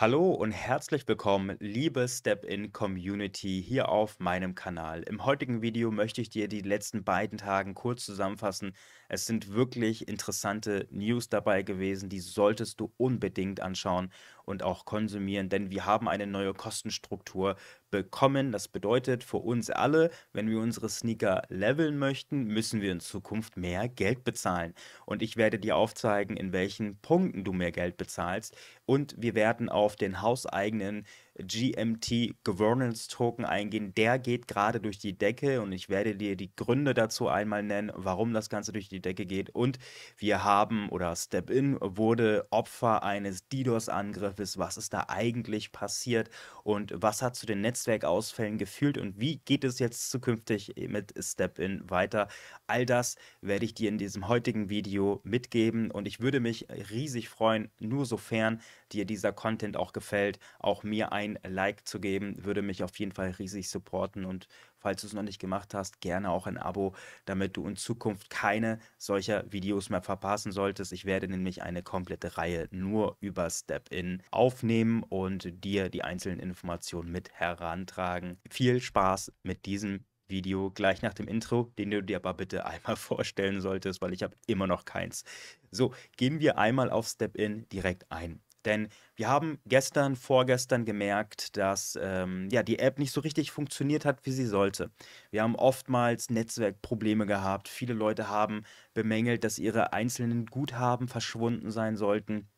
Hallo und herzlich willkommen, liebe Step-in Community hier auf meinem Kanal. Im heutigen Video möchte ich dir die letzten beiden Tagen kurz zusammenfassen. Es sind wirklich interessante News dabei gewesen, die solltest du unbedingt anschauen und auch konsumieren, denn wir haben eine neue Kostenstruktur bekommen. Das bedeutet für uns alle, wenn wir unsere Sneaker leveln möchten, müssen wir in Zukunft mehr Geld bezahlen. Und ich werde dir aufzeigen, in welchen Punkten du mehr Geld bezahlst. Und wir werden auf den hauseigenen GMT Governance Token eingehen. Der geht gerade durch die Decke und ich werde dir die Gründe dazu einmal nennen, warum das Ganze durch die Decke geht. Und wir haben oder Step In wurde Opfer eines DDoS-Angriffes. Was ist da eigentlich passiert und was hat zu den Netzwerkausfällen gefühlt und wie geht es jetzt zukünftig mit Step In weiter? All das werde ich dir in diesem heutigen Video mitgeben und ich würde mich riesig freuen, nur sofern dir dieser Content auch gefällt, auch mir ein Like zu geben, würde mich auf jeden Fall riesig supporten und falls du es noch nicht gemacht hast, gerne auch ein Abo, damit du in Zukunft keine solcher Videos mehr verpassen solltest. Ich werde nämlich eine komplette Reihe nur über Step-In aufnehmen und dir die einzelnen Informationen mit herantragen. Viel Spaß mit diesem Video gleich nach dem Intro, den du dir aber bitte einmal vorstellen solltest, weil ich habe immer noch keins. So, gehen wir einmal auf Step-In direkt ein. Denn wir haben gestern, vorgestern gemerkt, dass ähm, ja, die App nicht so richtig funktioniert hat, wie sie sollte. Wir haben oftmals Netzwerkprobleme gehabt. Viele Leute haben bemängelt, dass ihre einzelnen Guthaben verschwunden sein sollten.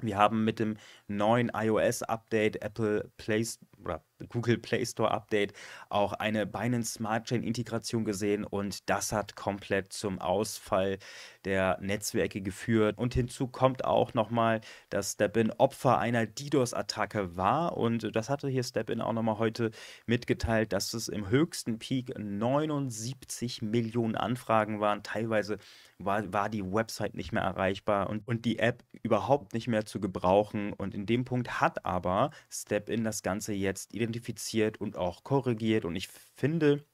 Wir haben mit dem neuen iOS-Update Apple Play, oder Google Play Store Update auch eine Binance Smart Chain Integration gesehen und das hat komplett zum Ausfall der Netzwerke geführt. Und hinzu kommt auch nochmal, dass Stepin Opfer einer DDoS-Attacke war und das hatte hier Stepin auch nochmal heute mitgeteilt, dass es im höchsten Peak 79 Millionen Anfragen waren. Teilweise war, war die Website nicht mehr erreichbar und, und die App überhaupt nicht mehr zu gebrauchen. Und in dem Punkt hat aber Stepin das Ganze jetzt ersetzt, identifiziert und auch korrigiert. Und ich finde,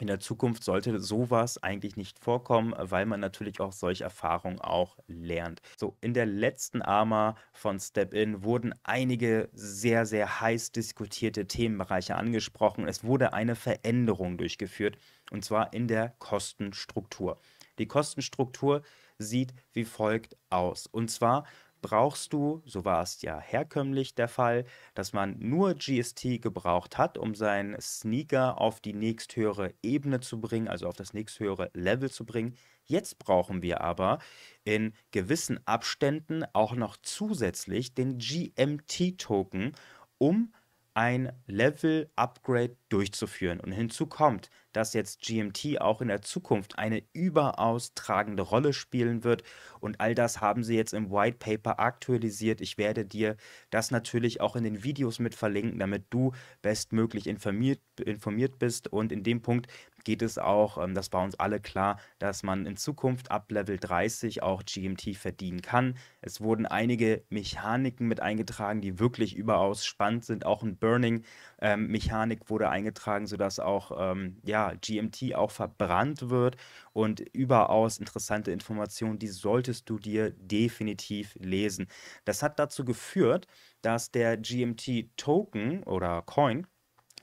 in der Zukunft sollte sowas eigentlich nicht vorkommen, weil man natürlich auch solche Erfahrungen auch lernt. So, in der letzten AMA von Step In wurden einige sehr, sehr heiß diskutierte Themenbereiche angesprochen. Es wurde eine Veränderung durchgeführt, und zwar in der Kostenstruktur. Die Kostenstruktur sieht wie folgt aus. Und zwar brauchst du, so war es ja herkömmlich der Fall, dass man nur GST gebraucht hat, um seinen Sneaker auf die nächsthöhere Ebene zu bringen, also auf das nächsthöhere Level zu bringen. Jetzt brauchen wir aber in gewissen Abständen auch noch zusätzlich den GMT-Token, um ein Level-Upgrade durchzuführen. Und hinzu kommt, dass jetzt GMT auch in der Zukunft eine überaus tragende Rolle spielen wird. Und all das haben sie jetzt im White Paper aktualisiert. Ich werde dir das natürlich auch in den Videos mit verlinken, damit du bestmöglich informiert, informiert bist. Und in dem Punkt geht es auch, ähm, das war uns alle klar, dass man in Zukunft ab Level 30 auch GMT verdienen kann. Es wurden einige Mechaniken mit eingetragen, die wirklich überaus spannend sind. Auch ein Burning-Mechanik ähm, wurde eingetragen, sodass auch ähm, ja, GMT auch verbrannt wird und überaus interessante Informationen, die solltest du dir definitiv lesen. Das hat dazu geführt, dass der GMT-Token oder Coin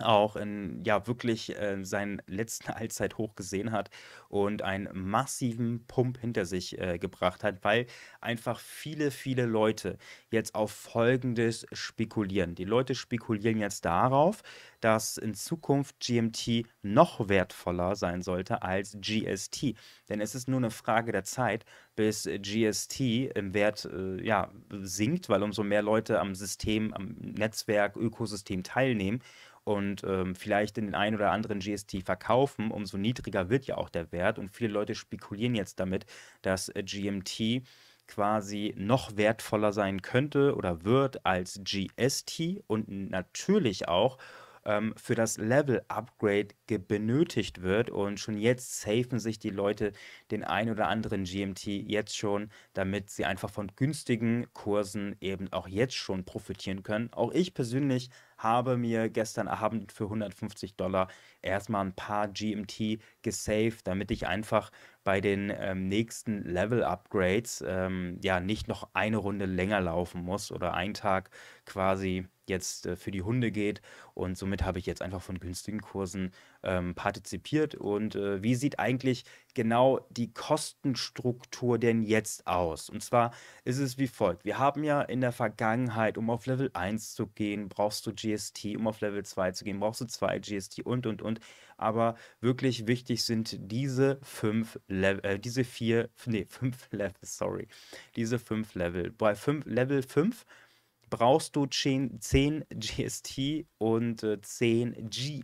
auch in, ja wirklich äh, seinen letzten Allzeithoch gesehen hat und einen massiven Pump hinter sich äh, gebracht hat, weil einfach viele, viele Leute jetzt auf Folgendes spekulieren. Die Leute spekulieren jetzt darauf, dass in Zukunft GMT noch wertvoller sein sollte als GST. Denn es ist nur eine Frage der Zeit, bis äh, GST im Wert äh, ja, sinkt, weil umso mehr Leute am System, am Netzwerk, Ökosystem teilnehmen und ähm, vielleicht in den einen oder anderen GST verkaufen, umso niedriger wird ja auch der Wert. Und viele Leute spekulieren jetzt damit, dass äh, GMT quasi noch wertvoller sein könnte oder wird als GST und natürlich auch ähm, für das Level-Upgrade benötigt wird. Und schon jetzt safen sich die Leute den einen oder anderen GMT jetzt schon, damit sie einfach von günstigen Kursen eben auch jetzt schon profitieren können. Auch ich persönlich habe mir gestern Abend für 150 Dollar erstmal ein paar GMT gesaved, damit ich einfach bei den ähm, nächsten Level-Upgrades ähm, ja nicht noch eine Runde länger laufen muss oder einen Tag quasi jetzt äh, für die Hunde geht. Und somit habe ich jetzt einfach von günstigen Kursen ähm, partizipiert und äh, wie sieht eigentlich genau die Kostenstruktur denn jetzt aus? Und zwar ist es wie folgt. Wir haben ja in der Vergangenheit, um auf Level 1 zu gehen, brauchst du GST, um auf Level 2 zu gehen, brauchst du 2 GST und, und, und. Aber wirklich wichtig sind diese fünf Level, äh, diese vier, nee, fünf Level, sorry, diese fünf Level. Bei fünf, Level 5 brauchst du 10, 10 GST und 10 äh,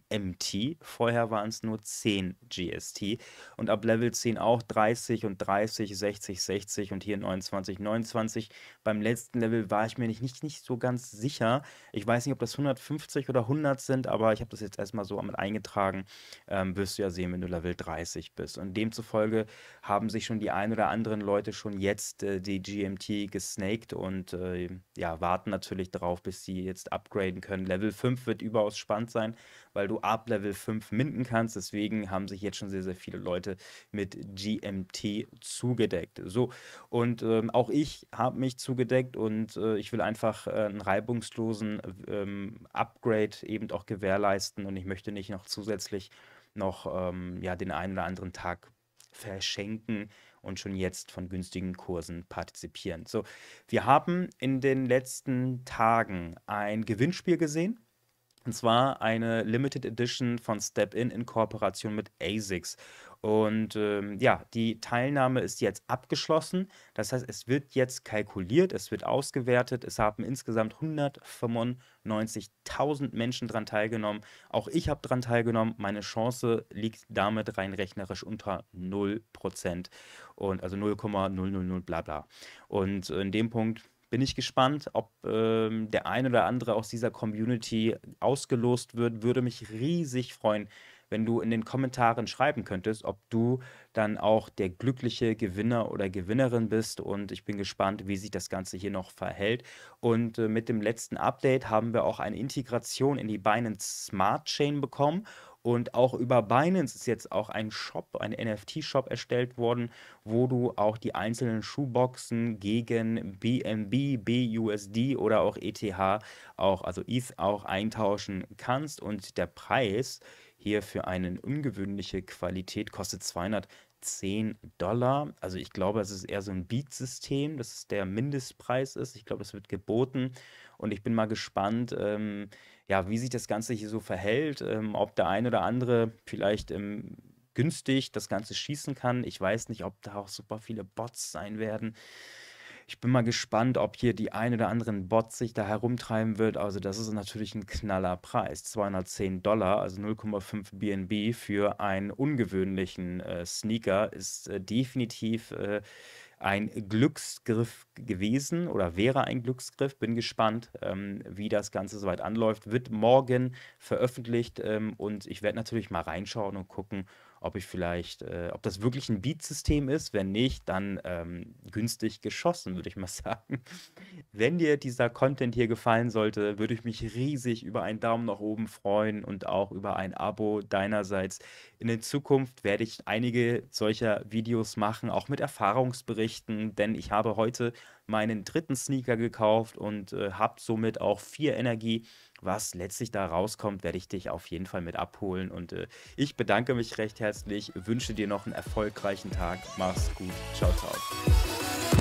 GMT. Vorher waren es nur 10 GST. Und ab Level 10 auch 30 und 30, 60, 60 und hier 29, 29. Beim letzten Level war ich mir nicht, nicht, nicht so ganz sicher. Ich weiß nicht, ob das 150 oder 100 sind, aber ich habe das jetzt erstmal so mit eingetragen. Ähm, wirst du ja sehen, wenn du Level 30 bist. Und demzufolge haben sich schon die ein oder anderen Leute schon jetzt äh, die GMT gesnaked und äh, ja, warten natürlich drauf, bis sie jetzt upgraden können. Level 5 wird überaus spannend sein, weil du ab Level 5 minden kannst. Deswegen haben sich jetzt schon sehr, sehr viele Leute mit GMT zugedeckt. So, und ähm, auch ich habe mich zugedeckt und äh, ich will einfach äh, einen reibungslosen ähm, Upgrade eben auch gewährleisten und ich möchte nicht noch zusätzlich noch ähm, ja, den einen oder anderen Tag verschenken und schon jetzt von günstigen Kursen partizipieren. So, wir haben in den letzten Tagen ein Gewinnspiel gesehen und zwar eine Limited Edition von Step In in Kooperation mit ASICS. Und ähm, ja, die Teilnahme ist jetzt abgeschlossen. Das heißt, es wird jetzt kalkuliert, es wird ausgewertet. Es haben insgesamt 195.000 Menschen daran teilgenommen. Auch ich habe daran teilgenommen. Meine Chance liegt damit rein rechnerisch unter 0%. Und also 0,000 bla bla. Und in dem Punkt bin ich gespannt, ob ähm, der ein oder andere aus dieser Community ausgelost wird. Würde mich riesig freuen, wenn du in den Kommentaren schreiben könntest, ob du dann auch der glückliche Gewinner oder Gewinnerin bist. Und ich bin gespannt, wie sich das Ganze hier noch verhält. Und äh, mit dem letzten Update haben wir auch eine Integration in die Binance Smart Chain bekommen. Und auch über Binance ist jetzt auch ein Shop, ein NFT-Shop erstellt worden, wo du auch die einzelnen Schuhboxen gegen BNB, BUSD oder auch ETH, auch, also ETH auch eintauschen kannst. Und der Preis hier für eine ungewöhnliche Qualität kostet 210 Dollar. Also ich glaube, es ist eher so ein Beat-System, dass es der Mindestpreis ist. Ich glaube, es wird geboten. Und ich bin mal gespannt, ähm, ja, wie sich das Ganze hier so verhält, ähm, ob der ein oder andere vielleicht ähm, günstig das Ganze schießen kann. Ich weiß nicht, ob da auch super viele Bots sein werden. Ich bin mal gespannt, ob hier die ein oder anderen Bots sich da herumtreiben wird. Also das ist natürlich ein knaller Preis. 210 Dollar, also 0,5 BNB für einen ungewöhnlichen äh, Sneaker ist äh, definitiv... Äh, ein Glücksgriff gewesen oder wäre ein Glücksgriff. Bin gespannt, ähm, wie das Ganze soweit anläuft. Wird morgen veröffentlicht ähm, und ich werde natürlich mal reinschauen und gucken, ob ich vielleicht, äh, ob das wirklich ein Beat-System ist. Wenn nicht, dann ähm, günstig geschossen, würde ich mal sagen. Wenn dir dieser Content hier gefallen sollte, würde ich mich riesig über einen Daumen nach oben freuen und auch über ein Abo deinerseits. In der Zukunft werde ich einige solcher Videos machen, auch mit Erfahrungsberichten, denn ich habe heute meinen dritten Sneaker gekauft und äh, habe somit auch vier Energie. Was letztlich da rauskommt, werde ich dich auf jeden Fall mit abholen. Und äh, ich bedanke mich recht herzlich, wünsche dir noch einen erfolgreichen Tag. Mach's gut. Ciao, ciao.